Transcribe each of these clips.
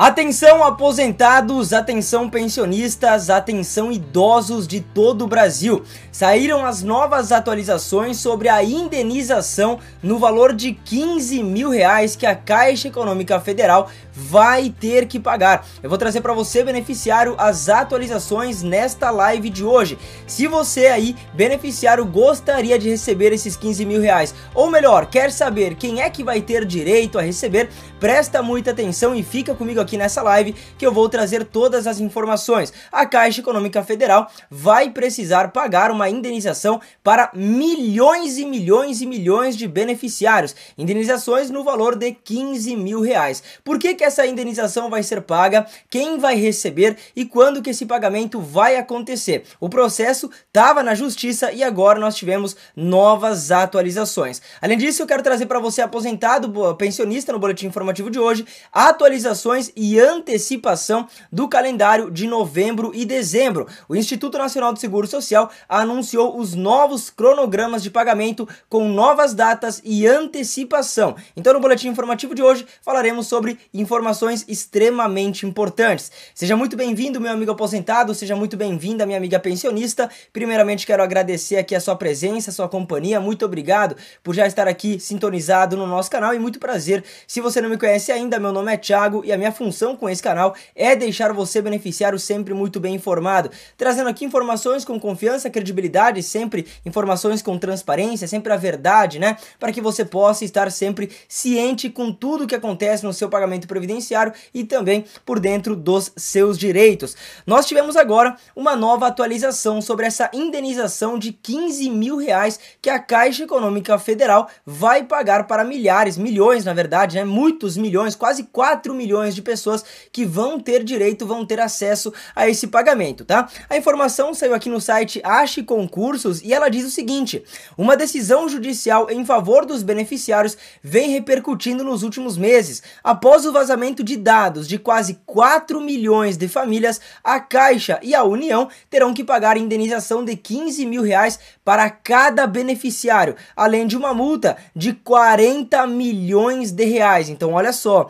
Atenção aposentados, atenção pensionistas, atenção idosos de todo o Brasil. Saíram as novas atualizações sobre a indenização no valor de 15 mil reais que a Caixa Econômica Federal vai ter que pagar. Eu vou trazer para você, beneficiário, as atualizações nesta live de hoje. Se você aí, beneficiário, gostaria de receber esses 15 mil reais, ou melhor, quer saber quem é que vai ter direito a receber, presta muita atenção e fica comigo aqui nessa live que eu vou trazer todas as informações. A Caixa Econômica Federal vai precisar pagar uma indenização para milhões e milhões e milhões de beneficiários, indenizações no valor de 15 mil reais. Por que, que essa indenização vai ser paga? Quem vai receber e quando que esse pagamento vai acontecer? O processo estava na justiça e agora nós tivemos novas atualizações. Além disso, eu quero trazer para você aposentado, pensionista no boletim informativo informativo de hoje, atualizações e antecipação do calendário de novembro e dezembro. O Instituto Nacional do Seguro Social anunciou os novos cronogramas de pagamento com novas datas e antecipação. Então, no boletim informativo de hoje, falaremos sobre informações extremamente importantes. Seja muito bem-vindo, meu amigo aposentado, seja muito bem-vinda, minha amiga pensionista. Primeiramente, quero agradecer aqui a sua presença, a sua companhia. Muito obrigado por já estar aqui sintonizado no nosso canal e muito prazer. Se você não me conhece ainda, meu nome é Thiago e a minha função com esse canal é deixar você beneficiário sempre muito bem informado, trazendo aqui informações com confiança, credibilidade, sempre informações com transparência, sempre a verdade, né? Para que você possa estar sempre ciente com tudo o que acontece no seu pagamento previdenciário e também por dentro dos seus direitos. Nós tivemos agora uma nova atualização sobre essa indenização de 15 mil reais que a Caixa Econômica Federal vai pagar para milhares, milhões na verdade, né? Muitos milhões, quase 4 milhões de pessoas que vão ter direito, vão ter acesso a esse pagamento, tá? A informação saiu aqui no site Ache Concursos e ela diz o seguinte: uma decisão judicial em favor dos beneficiários vem repercutindo nos últimos meses. Após o vazamento de dados de quase 4 milhões de famílias, a Caixa e a União terão que pagar indenização de 15 mil reais para cada beneficiário, além de uma multa de 40 milhões de reais. Então, olha só.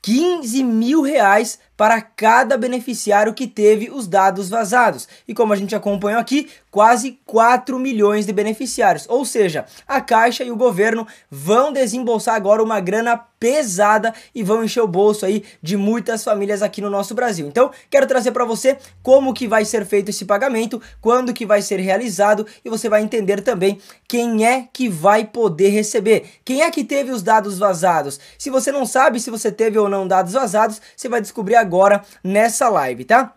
15 mil reais para cada beneficiário que teve os dados vazados. E como a gente acompanhou aqui, quase 4 milhões de beneficiários. Ou seja, a Caixa e o governo vão desembolsar agora uma grana pesada e vão encher o bolso aí de muitas famílias aqui no nosso Brasil. Então, quero trazer para você como que vai ser feito esse pagamento, quando que vai ser realizado e você vai entender também quem é que vai poder receber, quem é que teve os dados vazados. Se você não sabe se você teve ou não dados vazados, você vai descobrir agora agora nessa live, tá?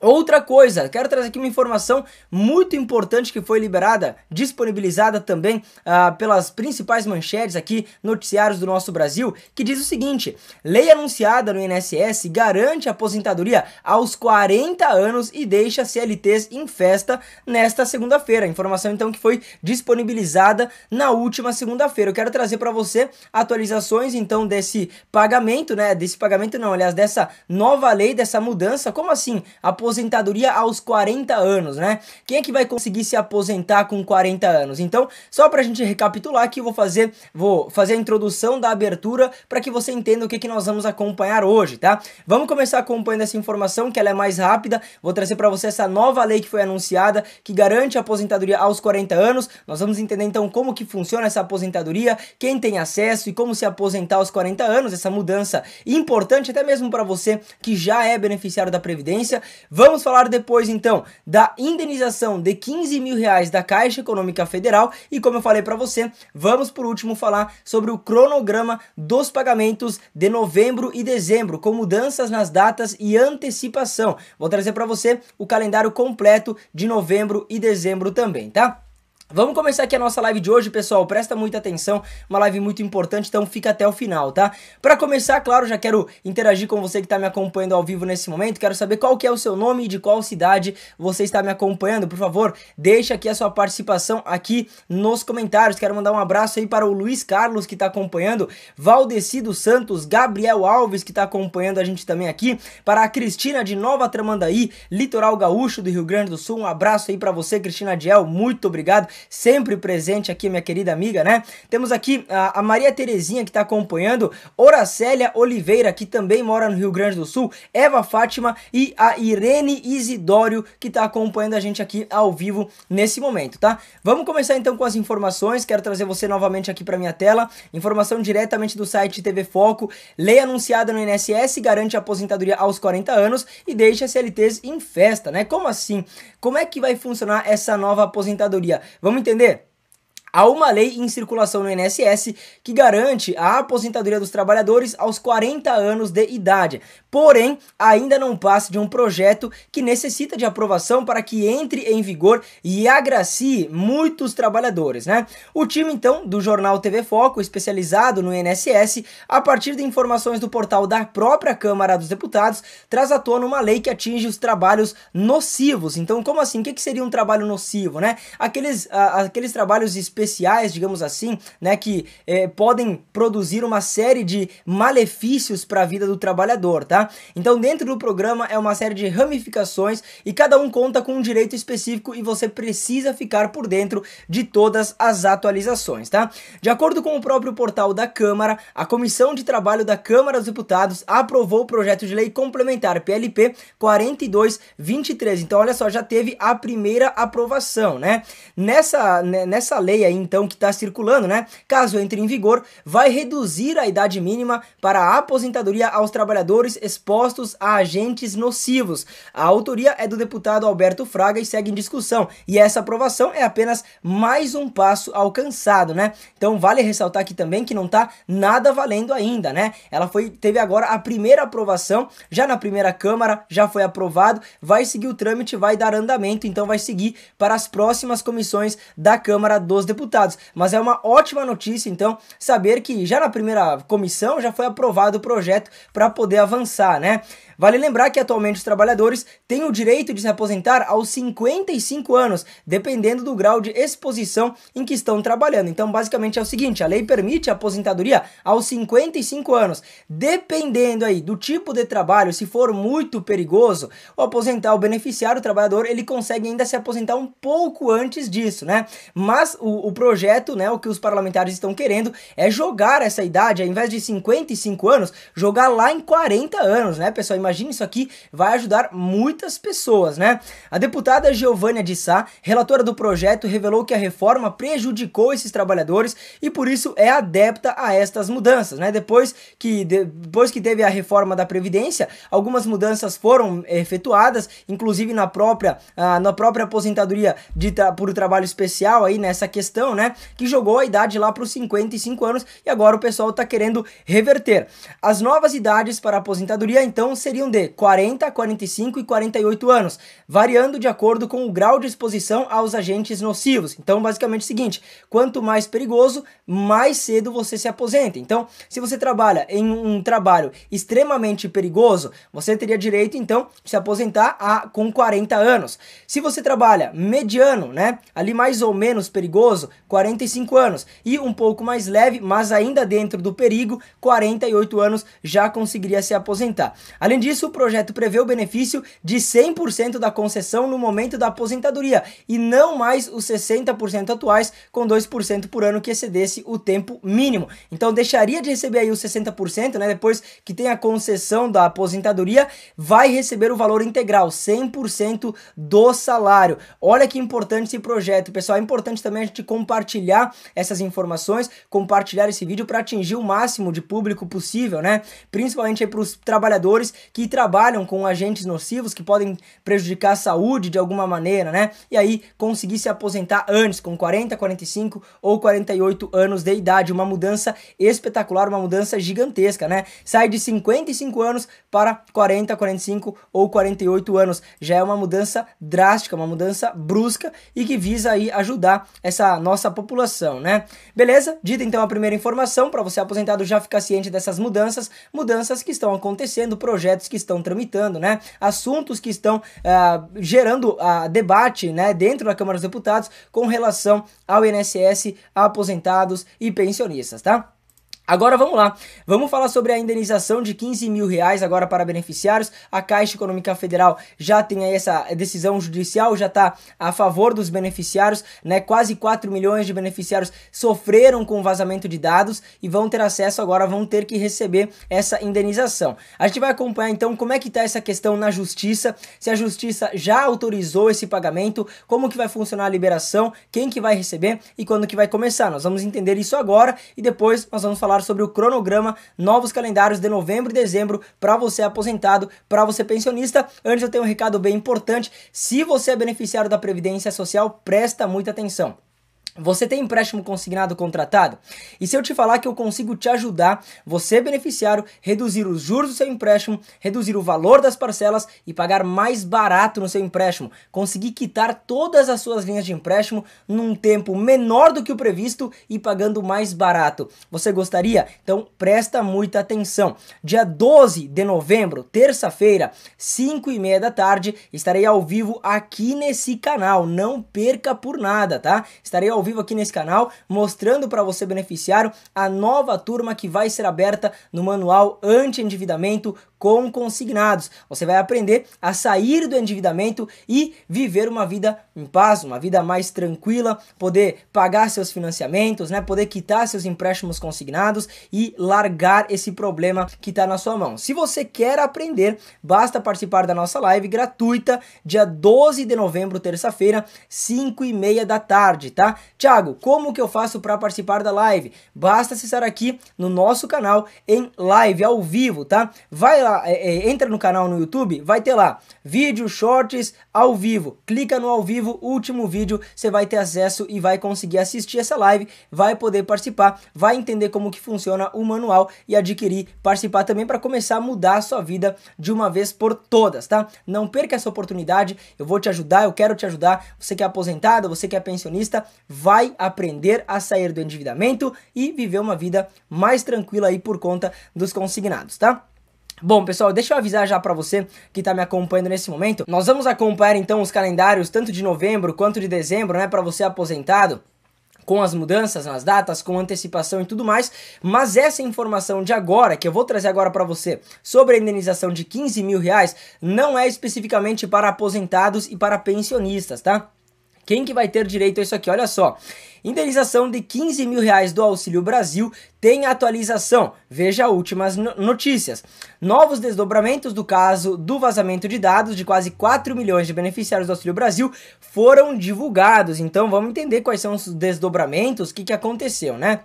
Outra coisa, quero trazer aqui uma informação muito importante que foi liberada, disponibilizada também ah, pelas principais manchetes aqui, noticiários do nosso Brasil, que diz o seguinte: lei anunciada no INSS garante aposentadoria aos 40 anos e deixa CLTs em festa nesta segunda-feira. Informação então que foi disponibilizada na última segunda-feira. Eu quero trazer para você atualizações então desse pagamento, né? Desse pagamento não, aliás, dessa nova lei, dessa mudança. Como assim? Aposentadoria aposentadoria aos 40 anos, né? Quem é que vai conseguir se aposentar com 40 anos? Então, só pra gente recapitular aqui, eu vou fazer, vou fazer a introdução da abertura para que você entenda o que, é que nós vamos acompanhar hoje, tá? Vamos começar acompanhando essa informação, que ela é mais rápida. Vou trazer para você essa nova lei que foi anunciada, que garante a aposentadoria aos 40 anos. Nós vamos entender então como que funciona essa aposentadoria, quem tem acesso e como se aposentar aos 40 anos, essa mudança importante até mesmo para você que já é beneficiário da previdência. Vamos falar depois então da indenização de 15 mil reais da Caixa Econômica Federal e como eu falei para você, vamos por último falar sobre o cronograma dos pagamentos de novembro e dezembro, com mudanças nas datas e antecipação. Vou trazer para você o calendário completo de novembro e dezembro também, tá? Vamos começar aqui a nossa live de hoje, pessoal. Presta muita atenção, uma live muito importante, então fica até o final, tá? Para começar, claro, já quero interagir com você que está me acompanhando ao vivo nesse momento. Quero saber qual que é o seu nome e de qual cidade você está me acompanhando. Por favor, deixa aqui a sua participação aqui nos comentários. Quero mandar um abraço aí para o Luiz Carlos que está acompanhando, Valdeci dos Santos, Gabriel Alves que está acompanhando a gente também aqui, para a Cristina de Nova Tramandaí, Litoral Gaúcho do Rio Grande do Sul. Um abraço aí para você, Cristina Diel. Muito obrigado sempre presente aqui, minha querida amiga, né? Temos aqui a, a Maria Terezinha que está acompanhando, Oracélia Oliveira, que também mora no Rio Grande do Sul, Eva Fátima e a Irene Isidório, que está acompanhando a gente aqui ao vivo nesse momento, tá? Vamos começar então com as informações, quero trazer você novamente aqui para minha tela, informação diretamente do site TV Foco, lei anunciada no INSS garante a aposentadoria aos 40 anos e deixa CLTs em festa, né? Como assim? Como é que vai funcionar essa nova aposentadoria? Vamos ゴミ店で há uma lei em circulação no INSS que garante a aposentadoria dos trabalhadores aos 40 anos de idade. Porém, ainda não passa de um projeto que necessita de aprovação para que entre em vigor e agracie muitos trabalhadores, né? O time então do jornal TV Foco, especializado no INSS, a partir de informações do portal da própria Câmara dos Deputados, traz à tona uma lei que atinge os trabalhos nocivos. Então, como assim? O que seria um trabalho nocivo, né? Aqueles, aqueles trabalhos específicos especiais, digamos assim, né, que é, podem produzir uma série de malefícios para a vida do trabalhador, tá? Então, dentro do programa é uma série de ramificações e cada um conta com um direito específico e você precisa ficar por dentro de todas as atualizações, tá? De acordo com o próprio portal da Câmara, a Comissão de Trabalho da Câmara dos Deputados aprovou o projeto de lei complementar PLP 4223. Então, olha só, já teve a primeira aprovação, né? Nessa, né, nessa lei aí então que está circulando, né? Caso entre em vigor, vai reduzir a idade mínima para a aposentadoria aos trabalhadores expostos a agentes nocivos. A autoria é do deputado Alberto Fraga e segue em discussão. E essa aprovação é apenas mais um passo alcançado, né? Então vale ressaltar aqui também que não está nada valendo ainda, né? Ela foi teve agora a primeira aprovação, já na primeira Câmara, já foi aprovado, vai seguir o trâmite, vai dar andamento, então vai seguir para as próximas comissões da Câmara dos Deputados deputados. Mas é uma ótima notícia, então, saber que já na primeira comissão já foi aprovado o projeto para poder avançar, né? Vale lembrar que atualmente os trabalhadores têm o direito de se aposentar aos 55 anos, dependendo do grau de exposição em que estão trabalhando. Então, basicamente é o seguinte: a lei permite a aposentadoria aos 55 anos, dependendo aí do tipo de trabalho, se for muito perigoso, o aposentar o beneficiário, o trabalhador, ele consegue ainda se aposentar um pouco antes disso, né? Mas o, o projeto, né, o que os parlamentares estão querendo é jogar essa idade, ao invés de 55 anos, jogar lá em 40 anos, né, pessoal? Imagina isso aqui, vai ajudar muitas pessoas, né? A deputada Giovânia de Sá, relatora do projeto, revelou que a reforma prejudicou esses trabalhadores e por isso é adepta a estas mudanças, né? Depois que, depois que teve a reforma da Previdência, algumas mudanças foram efetuadas, inclusive na própria, ah, na própria aposentadoria de por trabalho especial aí nessa questão né? Que jogou a idade lá para os 55 anos e agora o pessoal está querendo reverter. As novas idades para aposentadoria, então, seriam de 40, 45 e 48 anos, variando de acordo com o grau de exposição aos agentes nocivos. Então, basicamente é o seguinte: quanto mais perigoso, mais cedo você se aposenta. Então, se você trabalha em um trabalho extremamente perigoso, você teria direito, então, de se aposentar a, com 40 anos. Se você trabalha mediano, né, ali mais ou menos perigoso, 45 anos. E um pouco mais leve, mas ainda dentro do perigo, 48 anos já conseguiria se aposentar. Além disso, o projeto prevê o benefício de 100% da concessão no momento da aposentadoria e não mais os 60% atuais, com 2% por ano que excedesse o tempo mínimo. Então deixaria de receber aí os 60%, né? Depois que tem a concessão da aposentadoria, vai receber o valor integral, 100% do salário. Olha que importante esse projeto, pessoal. É importante também a gente compartilhar essas informações, compartilhar esse vídeo para atingir o máximo de público possível, né? Principalmente para os trabalhadores que trabalham com agentes nocivos que podem prejudicar a saúde de alguma maneira, né? E aí conseguir se aposentar antes, com 40, 45 ou 48 anos de idade, uma mudança espetacular, uma mudança gigantesca, né? Sai de 55 anos para 40, 45 ou 48 anos. Já é uma mudança drástica, uma mudança brusca e que visa aí ajudar essa nossa população, né? Beleza? Dita então a primeira informação para você aposentado já ficar ciente dessas mudanças, mudanças que estão acontecendo, projetos que estão tramitando, né? Assuntos que estão uh, gerando uh, debate, né, dentro da Câmara dos Deputados com relação ao INSS, aposentados e pensionistas, tá? Agora vamos lá, vamos falar sobre a indenização de 15 mil reais agora para beneficiários. A Caixa Econômica Federal já tem aí essa decisão judicial, já está a favor dos beneficiários, né? Quase 4 milhões de beneficiários sofreram com vazamento de dados e vão ter acesso agora, vão ter que receber essa indenização. A gente vai acompanhar então como é que está essa questão na justiça, se a justiça já autorizou esse pagamento, como que vai funcionar a liberação, quem que vai receber e quando que vai começar. Nós vamos entender isso agora e depois nós vamos falar falar sobre o cronograma, novos calendários de novembro e dezembro para você aposentado, para você pensionista. Antes eu tenho um recado bem importante. Se você é beneficiário da Previdência Social, presta muita atenção. Você tem empréstimo consignado contratado? E se eu te falar que eu consigo te ajudar, você beneficiário, reduzir os juros do seu empréstimo, reduzir o valor das parcelas e pagar mais barato no seu empréstimo, conseguir quitar todas as suas linhas de empréstimo num tempo menor do que o previsto e pagando mais barato. Você gostaria? Então presta muita atenção. Dia 12 de novembro, terça-feira, 5 e meia da tarde, estarei ao vivo aqui nesse canal. Não perca por nada, tá? Estarei ao vivo aqui nesse canal, mostrando para você beneficiário a nova turma que vai ser aberta no manual anti-endividamento com consignados. Você vai aprender a sair do endividamento e viver uma vida em paz, uma vida mais tranquila, poder pagar seus financiamentos, né, poder quitar seus empréstimos consignados e largar esse problema que está na sua mão. Se você quer aprender, basta participar da nossa live gratuita dia 12 de novembro, terça-feira, 5 e meia da tarde, tá? Tiago, como que eu faço para participar da live? Basta acessar aqui no nosso canal em live, ao vivo, tá? Vai lá, é, é, entra no canal no YouTube, vai ter lá vídeo, shorts, ao vivo. Clica no ao vivo, último vídeo, você vai ter acesso e vai conseguir assistir essa live, vai poder participar, vai entender como que funciona o manual e adquirir, participar também para começar a mudar a sua vida de uma vez por todas, tá? Não perca essa oportunidade, eu vou te ajudar, eu quero te ajudar. Você que é aposentado, você que é pensionista, vai vai aprender a sair do endividamento e viver uma vida mais tranquila aí por conta dos consignados, tá? Bom, pessoal, deixa eu avisar já para você que tá me acompanhando nesse momento. Nós vamos acompanhar então os calendários tanto de novembro quanto de dezembro, né, para você aposentado com as mudanças nas datas, com antecipação e tudo mais, mas essa informação de agora, que eu vou trazer agora para você, sobre a indenização de 15 mil reais, não é especificamente para aposentados e para pensionistas, tá? Quem que vai ter direito a isso aqui? Olha só. Indenização de 15 mil reais do Auxílio Brasil tem atualização. Veja últimas notícias. Novos desdobramentos do caso do vazamento de dados de quase 4 milhões de beneficiários do Auxílio Brasil foram divulgados. Então vamos entender quais são os desdobramentos, o que, que aconteceu, né?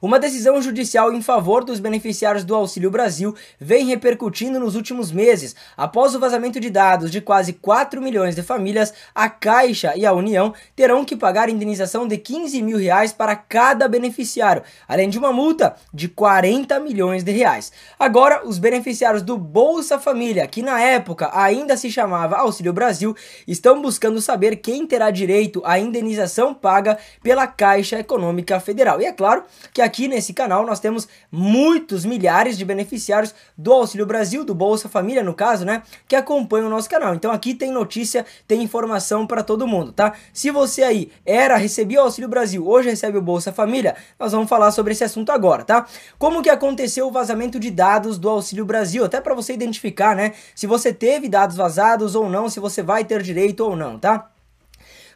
Uma decisão judicial em favor dos beneficiários do Auxílio Brasil vem repercutindo nos últimos meses. Após o vazamento de dados de quase 4 milhões de famílias, a Caixa e a União terão que pagar indenização de 15 mil reais para cada beneficiário, além de uma multa de 40 milhões de reais. Agora, os beneficiários do Bolsa Família, que na época ainda se chamava Auxílio Brasil, estão buscando saber quem terá direito à indenização paga pela Caixa Econômica Federal. E é claro que a aqui nesse canal nós temos muitos milhares de beneficiários do Auxílio Brasil, do Bolsa Família no caso, né, que acompanham o nosso canal. Então aqui tem notícia, tem informação para todo mundo, tá? Se você aí era recebia o Auxílio Brasil, hoje recebe o Bolsa Família, nós vamos falar sobre esse assunto agora, tá? Como que aconteceu o vazamento de dados do Auxílio Brasil, até para você identificar, né, se você teve dados vazados ou não, se você vai ter direito ou não, tá?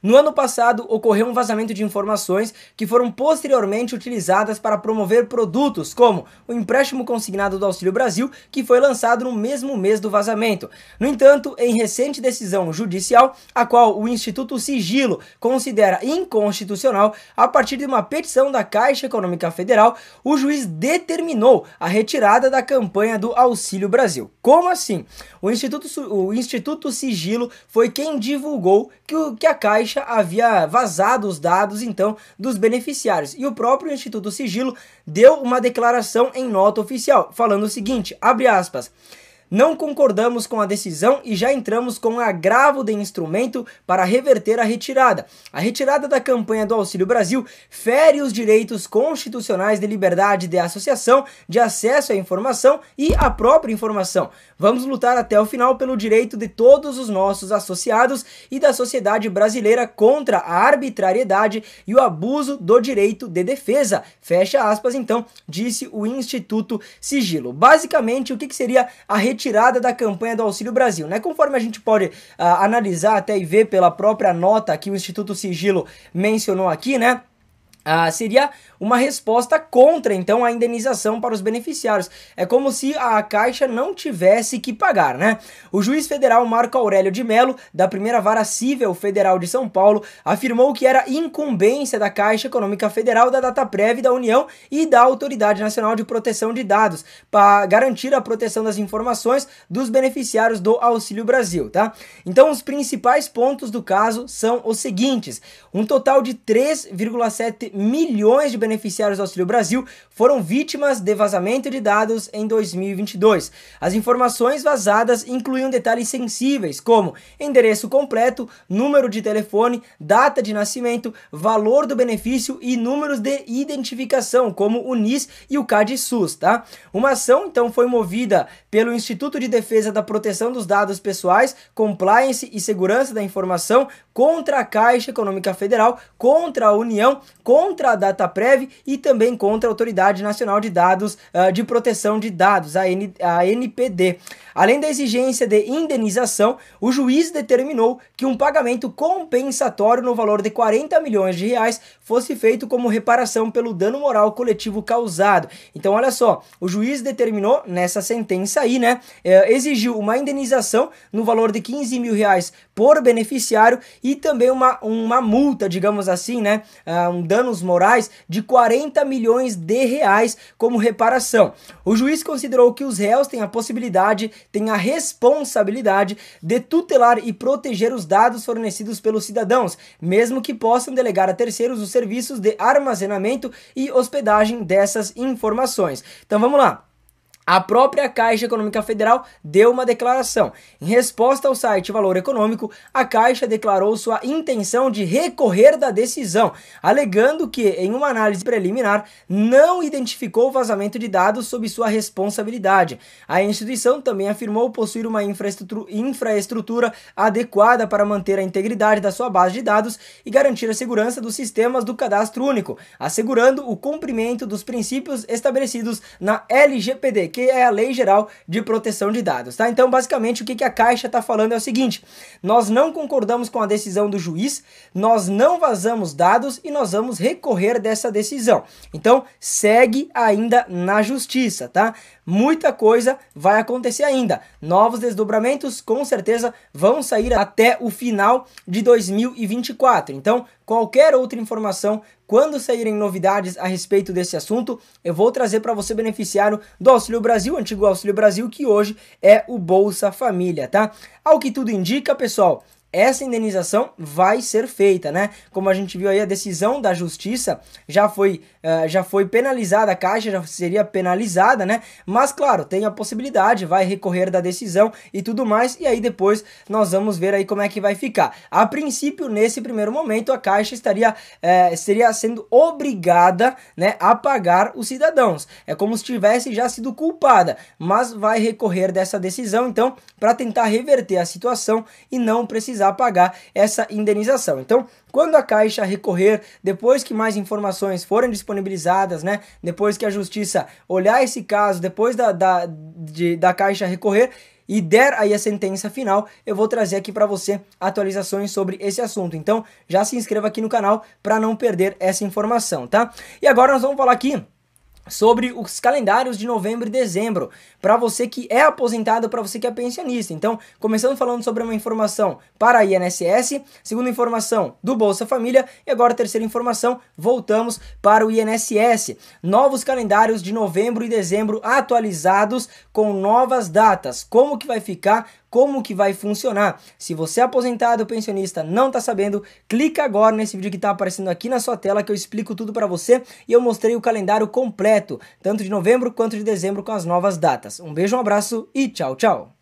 No ano passado, ocorreu um vazamento de informações que foram posteriormente utilizadas para promover produtos, como o empréstimo consignado do Auxílio Brasil, que foi lançado no mesmo mês do vazamento. No entanto, em recente decisão judicial, a qual o Instituto Sigilo considera inconstitucional, a partir de uma petição da Caixa Econômica Federal, o juiz determinou a retirada da campanha do Auxílio Brasil. Como assim? O Instituto, o Instituto Sigilo foi quem divulgou que, o, que a Caixa Caixa havia vazado os dados então dos beneficiários. E o próprio Instituto Sigilo deu uma declaração em nota oficial, falando o seguinte, abre aspas: não concordamos com a decisão e já entramos com um agravo de instrumento para reverter a retirada. A retirada da campanha do Auxílio Brasil fere os direitos constitucionais de liberdade de associação, de acesso à informação e à própria informação. Vamos lutar até o final pelo direito de todos os nossos associados e da sociedade brasileira contra a arbitrariedade e o abuso do direito de defesa. Fecha aspas, então, disse o Instituto Sigilo. Basicamente, o que, que seria a retirada? retirada da campanha do Auxílio Brasil, né? Conforme a gente pode uh, analisar até e ver pela própria nota que o Instituto Sigilo mencionou aqui, né? Ah, seria uma resposta contra, então, a indenização para os beneficiários. É como se a Caixa não tivesse que pagar, né? O juiz federal Marco Aurélio de Mello, da primeira vara civil federal de São Paulo, afirmou que era incumbência da Caixa Econômica Federal, da data prévia da União e da Autoridade Nacional de Proteção de Dados para garantir a proteção das informações dos beneficiários do Auxílio Brasil, tá? Então, os principais pontos do caso são os seguintes: um total de 3,7 milhões de beneficiários do Auxílio Brasil foram vítimas de vazamento de dados em 2022. As informações vazadas incluíam detalhes sensíveis, como endereço completo, número de telefone, data de nascimento, valor do benefício e números de identificação, como o NIS e o CadSUS, tá? Uma ação então foi movida pelo Instituto de Defesa da Proteção dos Dados Pessoais, Compliance e Segurança da Informação contra a Caixa Econômica Federal, contra a União, contra contra a DataPrev e também contra a Autoridade Nacional de Dados uh, de Proteção de Dados, a, N, a NPD. Além da exigência de indenização, o juiz determinou que um pagamento compensatório no valor de 40 milhões de reais fosse feito como reparação pelo dano moral coletivo causado. Então, olha só, o juiz determinou nessa sentença aí, né, é, exigiu uma indenização no valor de 15 mil reais por beneficiário e também uma, uma multa, digamos assim, né, ah, um dano danos morais de 40 milhões de reais como reparação. O juiz considerou que os réus têm a possibilidade, têm a responsabilidade de tutelar e proteger os dados fornecidos pelos cidadãos, mesmo que possam delegar a terceiros os serviços de armazenamento e hospedagem dessas informações. Então vamos lá. A própria Caixa Econômica Federal deu uma declaração. Em resposta ao site Valor Econômico, a Caixa declarou sua intenção de recorrer da decisão, alegando que, em uma análise preliminar, não identificou vazamento de dados sob sua responsabilidade. A instituição também afirmou possuir uma infraestrutura adequada para manter a integridade da sua base de dados e garantir a segurança dos sistemas do cadastro único, assegurando o cumprimento dos princípios estabelecidos na LGPD que é a Lei Geral de Proteção de Dados, tá? Então, basicamente, o que, que a Caixa está falando é o seguinte: nós não concordamos com a decisão do juiz, nós não vazamos dados e nós vamos recorrer dessa decisão. Então, segue ainda na justiça, tá? Muita coisa vai acontecer ainda. Novos desdobramentos com certeza vão sair até o final de 2024. Então, qualquer outra informação quando saírem novidades a respeito desse assunto, eu vou trazer para você beneficiário do Auxílio Brasil, antigo Auxílio Brasil, que hoje é o Bolsa Família, tá? Ao que tudo indica, pessoal, essa indenização vai ser feita, né? Como a gente viu aí, a decisão da justiça já foi, uh, já foi penalizada, a Caixa já seria penalizada, né? Mas, claro, tem a possibilidade, vai recorrer da decisão e tudo mais, e aí depois nós vamos ver aí como é que vai ficar. A princípio, nesse primeiro momento, a Caixa estaria uh, seria sendo obrigada né, a pagar os cidadãos. É como se tivesse já sido culpada, mas vai recorrer dessa decisão, então, para tentar reverter a situação e não precisar precisar pagar essa indenização. Então, quando a Caixa recorrer, depois que mais informações forem disponibilizadas, né? Depois que a Justiça olhar esse caso, depois da, da, de, da Caixa recorrer, e der aí a sentença final, eu vou trazer aqui para você atualizações sobre esse assunto. Então, já se inscreva aqui no canal para não perder essa informação, tá? E agora nós vamos falar aqui sobre os calendários de novembro e dezembro, para você que é aposentado, para você que é pensionista. Então, começando falando sobre uma informação para a INSS, segunda informação do Bolsa Família e agora terceira informação, voltamos para o INSS. Novos calendários de novembro e dezembro atualizados com novas datas. Como que vai ficar como que vai funcionar. Se você é aposentado pensionista não está sabendo, clica agora nesse vídeo que está aparecendo aqui na sua tela que eu explico tudo para você e eu mostrei o calendário completo, tanto de novembro quanto de dezembro com as novas datas. Um beijo, um abraço e tchau, tchau!